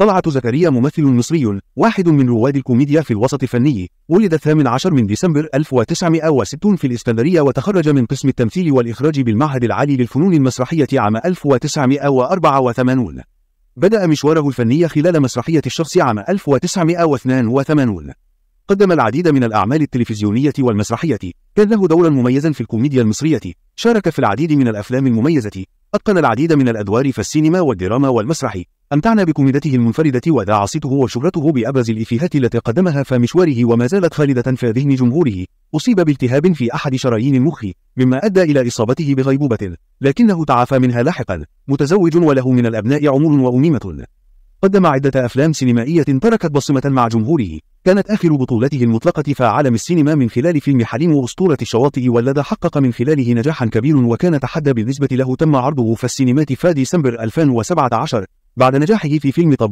طلعت زكريا ممثل مصري واحد من رواد الكوميديا في الوسط الفني ولد 18 من ديسمبر 1960 في الإسكندرية وتخرج من قسم التمثيل والإخراج بالمعهد العالي للفنون المسرحية عام 1984 بدأ مشواره الفني خلال مسرحية الشخص عام 1982 قدم العديد من الأعمال التلفزيونية والمسرحية كان له دورا مميزا في الكوميديا المصرية شارك في العديد من الأفلام المميزة أتقن العديد من الأدوار في السينما والدراما والمسرح أمتعنا بكوميدته المنفردة وذاع صيته وشهرته بأبرز الإفيهات التي قدمها مشواره وما زالت خالدة في ذهن جمهوره أصيب بالتهاب في أحد شرايين المخ مما أدى إلى إصابته بغيبوبة لكنه تعافى منها لاحقا متزوج وله من الأبناء عمر وأميمة قدم عدة أفلام سينمائية تركت بصمة مع جمهوره كانت آخر بطولته المطلقة عالم السينما من خلال فيلم حليم وأسطورة الشواطئ والذي حقق من خلاله نجاحا كبير وكان تحدى بالنسبة له تم عرضه في السينمات في ديسمبر 2017 بعد نجاحه في فيلم طباخ